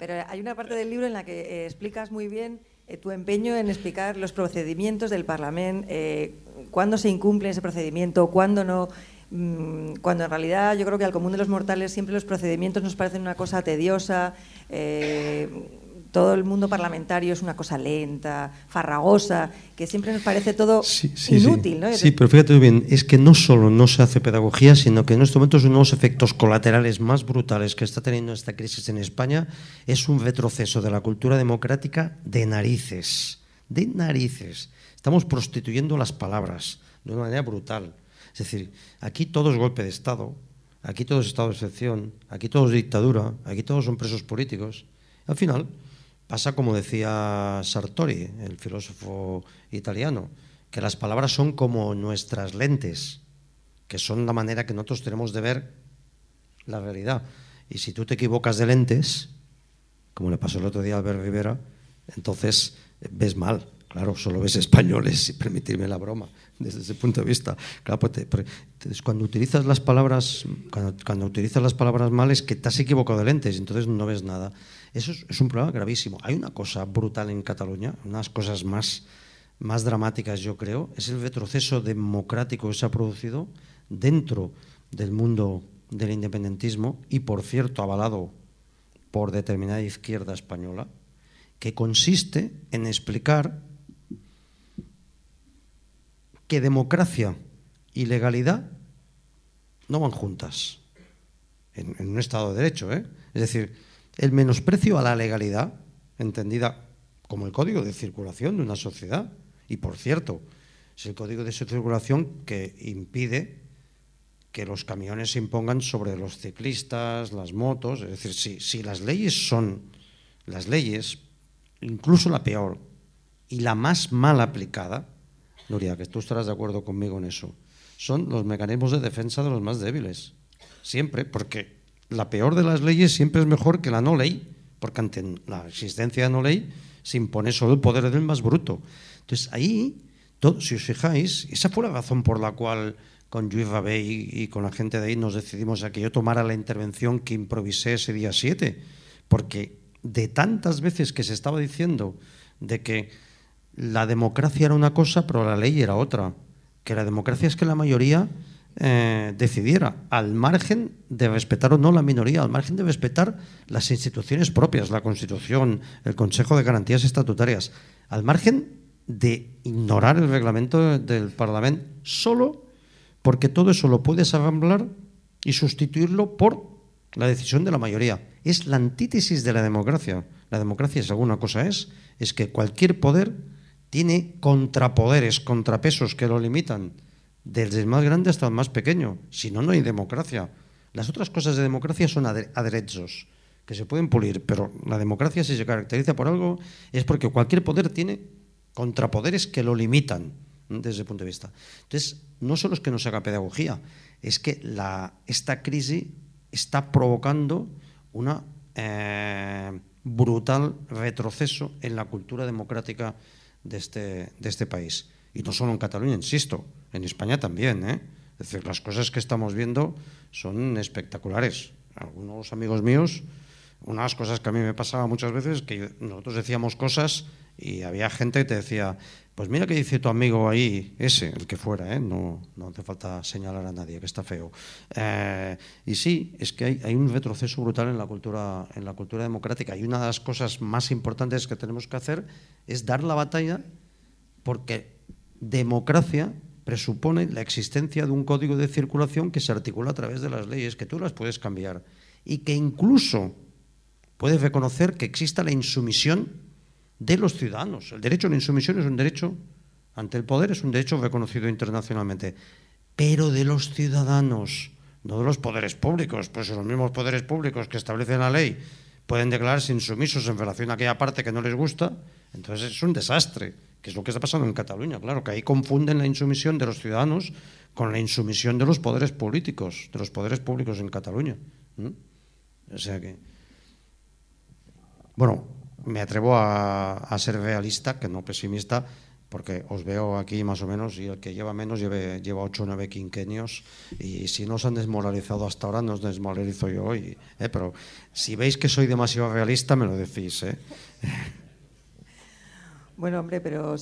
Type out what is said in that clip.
Pero hay una parte del libro en la que eh, explicas muy bien eh, tu empeño en explicar los procedimientos del Parlamento, eh, cuándo se incumple ese procedimiento, cuándo no mm, cuando en realidad yo creo que al común de los mortales siempre los procedimientos nos parecen una cosa tediosa, eh, todo el mundo parlamentario es una cosa lenta, farragosa, que siempre nos parece todo inútil. ¿no? sí, pero fíjate bien, es que no solo no se hace pedagogía, sino que en estos momentos uno de los efectos colaterales más brutales que está teniendo esta crisis en España es un retroceso de la cultura democrática de narices. De narices. Estamos prostituyendo las palabras de una manera brutal. Es decir, aquí todo es golpe de Estado, aquí todo es Estado de excepción, aquí todo es dictadura, aquí todos son presos políticos. Al final, Pasa como decía Sartori, el filósofo italiano, que las palabras son como nuestras lentes, que son la manera que nosotros tenemos de ver la realidad. Y si tú te equivocas de lentes, como le pasó el otro día a Albert Rivera, entonces ves mal. Claro, solo ves españoles, si permitirme la broma, desde ese punto de vista. Claro, pues cuando utilizas las palabras, cuando, utilizas las palabras mal es que te has equivocado de lentes, entonces no ves nada. Eso es, un problema gravísimo. Hay una cosa brutal en Cataluña, unas cosas más, más dramáticas, yo creo, es el retroceso democrático que se ha producido dentro del mundo del independentismo y, por cierto, avalado por determinada izquierda española, que consiste en explicar que democracia y legalidad no van juntas en, un Estado de Derecho. ¿eh? Es decir, el menosprecio a la legalidad, entendida como el código de circulación de una sociedad, y por cierto, es el código de circulación que impide que los camiones se impongan sobre los ciclistas, las motos, es decir, si las leyes son las leyes, incluso la peor y la más mal aplicada, Nuria, que tú estarás de acuerdo conmigo en eso, son los mecanismos de defensa de los más débiles. Siempre, porque la peor de las leyes siempre es mejor que la no ley, porque ante la existencia de no ley se impone solo el poder del más bruto. Entonces ahí, si os fijáis, esa fue la razón por la cual con Luis Rabé y, y, con la gente de ahí nos decidimos a que yo tomara la intervención que improvisé ese día 7, porque de tantas veces que se estaba diciendo de que la democracia era una cosa, pero la ley era otra. Que la democracia es que la mayoría eh, decidiera, al margen de respetar o no la minoría, al margen de respetar las instituciones propias, la Constitución, el Consejo de Garantías Estatutarias, al margen de ignorar el reglamento del Parlamento, solo porque todo eso lo puedes arramblar y sustituirlo por la decisión de la mayoría. Es la antítesis de la democracia. La democracia, es alguna cosa es, es que cualquier poder tiene contrapoderes, contrapesos que lo limitan, desde el más grande hasta el más pequeño. Si no, no hay democracia. Las otras cosas de democracia son aderezos, que se pueden pulir, pero la democracia si se caracteriza por algo es porque cualquier poder tiene contrapoderes que lo limitan desde el punto de vista. Entonces, no solo es que no se haga pedagogía, es que esta crisis está provocando un eh, brutal retroceso en la cultura democrática de este, de este país. Y no solo en Cataluña, insisto, en España también. ¿eh? Es decir, las cosas que estamos viendo son espectaculares. Algunos amigos míos una de las cosas que a mí me pasaba muchas veces es que nosotros decíamos cosas y había gente que te decía, pues mira qué dice tu amigo ahí, ese, el que fuera, ¿eh? no, no hace falta señalar a nadie, que está feo. Eh, y sí, es que hay, hay, un retroceso brutal en la, cultura, en la cultura democrática y una de las cosas más importantes que tenemos que hacer es dar la batalla porque democracia presupone la existencia de un código de circulación que se articula a través de las leyes, que tú las puedes cambiar y que incluso Puedes reconocer que exista la insumisión de los ciudadanos. El derecho a la insumisión es un derecho ante el poder, es un derecho reconocido internacionalmente, pero de los ciudadanos, no de los poderes públicos, pues los mismos poderes públicos que establecen la ley pueden declararse insumisos en relación a aquella parte que no les gusta, entonces es un desastre, que es lo que está pasando en Cataluña, claro, que ahí confunden la insumisión de los ciudadanos con la insumisión de los poderes políticos, de los poderes públicos en Cataluña. O sea que bueno, me atrevo a, ser realista, que no pesimista, porque os veo aquí más o menos y el que lleva menos lleva 8 o 9 quinquenios y si no os han desmoralizado hasta ahora, no os desmoralizo yo hoy. Eh, pero si veis que soy demasiado realista, me lo decís. ¿eh? Bueno, hombre, pero...